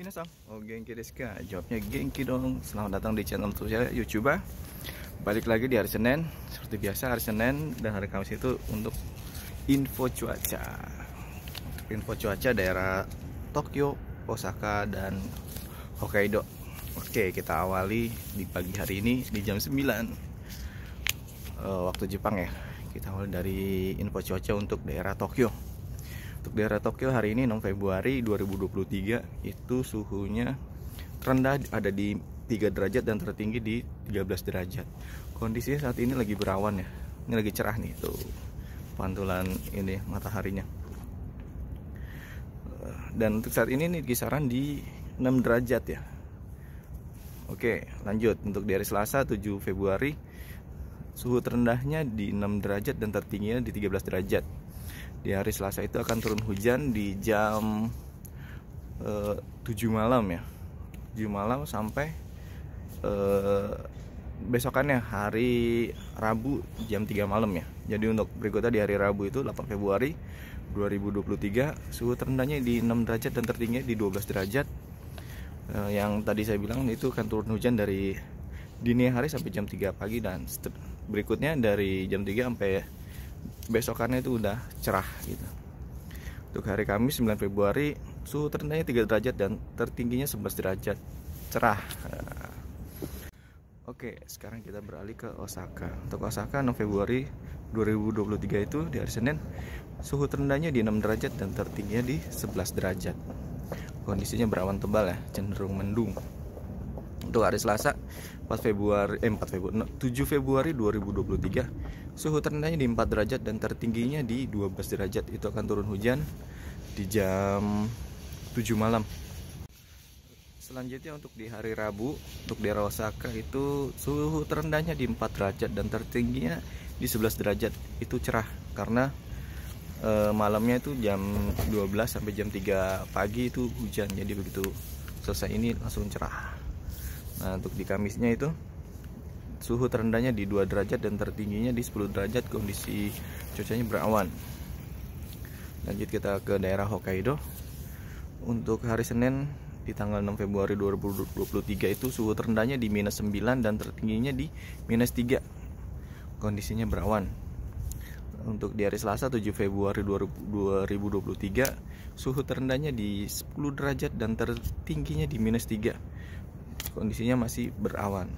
Minasang. Oh, Genki Rizka. Jawabnya Genki dong. Selamat datang di channel saya YouTuber. Balik lagi di hari Senin. Seperti biasa hari Senin dan hari Kamis itu untuk info cuaca. Untuk info cuaca daerah Tokyo, Osaka dan Hokkaido. Oke, kita awali di pagi hari ini di jam 9 eh, waktu Jepang ya. Kita awali dari info cuaca untuk daerah Tokyo. Untuk daerah Tokyo hari ini 6 Februari 2023 itu suhunya terendah ada di 3 derajat dan tertinggi di 13 derajat. Kondisinya saat ini lagi berawan ya. Ini lagi cerah nih tuh. Pantulan ini mataharinya. Dan untuk saat ini nih kisaran di 6 derajat ya. Oke, lanjut untuk hari Selasa 7 Februari suhu terendahnya di 6 derajat dan tertingginya di 13 derajat di hari Selasa itu akan turun hujan di jam e, eh, 7 malam ya 7 malam sampai e, besokannya hari Rabu jam 3 malam ya jadi untuk berikutnya di hari Rabu itu 8 Februari 2023 suhu terendahnya di 6 derajat dan tertingginya di 12 derajat e, yang tadi saya bilang itu akan turun hujan dari dini hari sampai jam 3 pagi dan berikutnya dari jam 3 sampai besokannya itu udah cerah gitu untuk hari Kamis 9 Februari suhu terendahnya 3 derajat dan tertingginya 11 derajat cerah Oke sekarang kita beralih ke Osaka Untuk Osaka 6 Februari 2023 itu di hari Senin suhu terendahnya di 6 derajat dan tertingginya di 11 derajat kondisinya berawan tebal ya cenderung mendung untuk hari Selasa 4 Februari eh, 4 Februari 7 Februari 2023 suhu terendahnya di 4 derajat dan tertingginya di 12 derajat itu akan turun hujan di jam 7 malam Selanjutnya untuk di hari Rabu untuk daerah Osaka itu suhu terendahnya di 4 derajat dan tertingginya di 11 derajat itu cerah karena e, malamnya itu jam 12 sampai jam 3 pagi itu hujan jadi begitu selesai ini langsung cerah. Nah, untuk di Kamisnya itu suhu terendahnya di 2 derajat dan tertingginya di 10 derajat kondisi cuacanya berawan. Lanjut kita ke daerah Hokkaido. Untuk hari Senin di tanggal 6 Februari 2023 itu suhu terendahnya di minus 9 dan tertingginya di minus 3. Kondisinya berawan. Untuk di hari Selasa 7 Februari 2023 suhu terendahnya di 10 derajat dan tertingginya di minus 3 kondisinya masih berawan.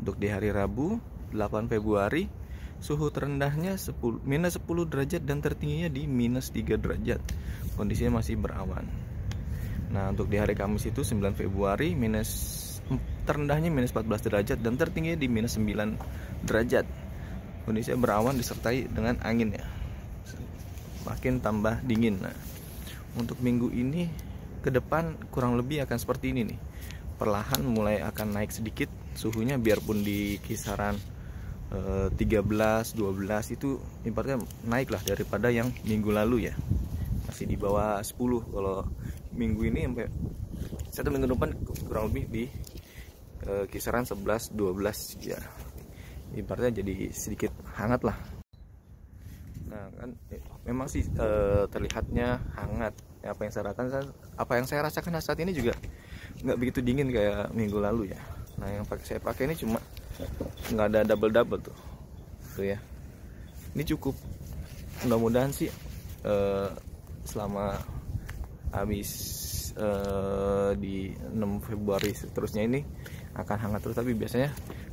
Untuk di hari Rabu 8 Februari suhu terendahnya 10, minus 10 derajat dan tertingginya di minus 3 derajat kondisinya masih berawan nah untuk di hari Kamis itu 9 Februari minus terendahnya minus 14 derajat dan tertingginya di minus 9 derajat kondisinya berawan disertai dengan angin ya makin tambah dingin nah untuk minggu ini ke depan kurang lebih akan seperti ini nih perlahan mulai akan naik sedikit suhunya biarpun di kisaran e, 13 12 itu ibaratnya naiklah daripada yang minggu lalu ya masih di bawah 10 kalau minggu ini sampai satu minggu depan kurang lebih di e, kisaran 11 12 ya ibaratnya jadi sedikit hangat lah nah kan eh, memang sih e, terlihatnya hangat apa yang saya rasakan apa yang saya rasakan saat ini juga nggak begitu dingin kayak minggu lalu ya nah yang pakai saya pakai ini cuma nggak ada double double tuh tuh ya ini cukup mudah-mudahan sih uh, selama habis uh, di 6 Februari seterusnya ini akan hangat terus tapi biasanya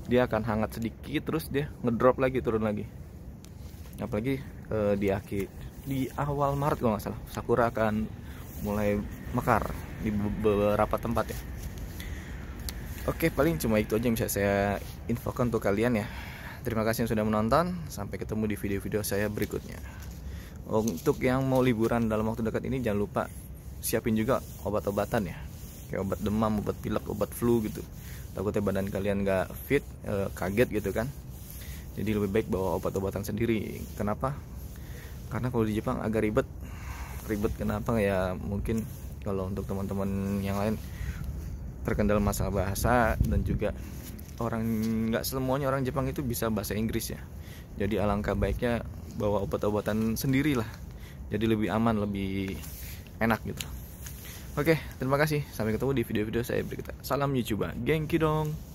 dia akan hangat sedikit terus dia ngedrop lagi turun lagi apalagi uh, di akhir di awal Maret kalau nggak salah sakura akan mulai mekar di beberapa tempat ya Oke, paling cuma itu aja yang bisa saya infokan untuk kalian ya. Terima kasih yang sudah menonton. Sampai ketemu di video-video saya berikutnya. Untuk yang mau liburan dalam waktu dekat ini jangan lupa siapin juga obat-obatan ya. Kayak obat demam, obat pilek, obat flu gitu. Takutnya badan kalian gak fit, e, kaget gitu kan. Jadi lebih baik bawa obat-obatan sendiri. Kenapa? Karena kalau di Jepang agak ribet. Ribet kenapa ya? Mungkin kalau untuk teman-teman yang lain terkendala masalah bahasa dan juga orang nggak semuanya orang Jepang itu bisa bahasa Inggris ya jadi alangkah baiknya bawa obat-obatan sendirilah jadi lebih aman lebih enak gitu oke terima kasih sampai ketemu di video-video saya berikutnya salam youtuber gengki dong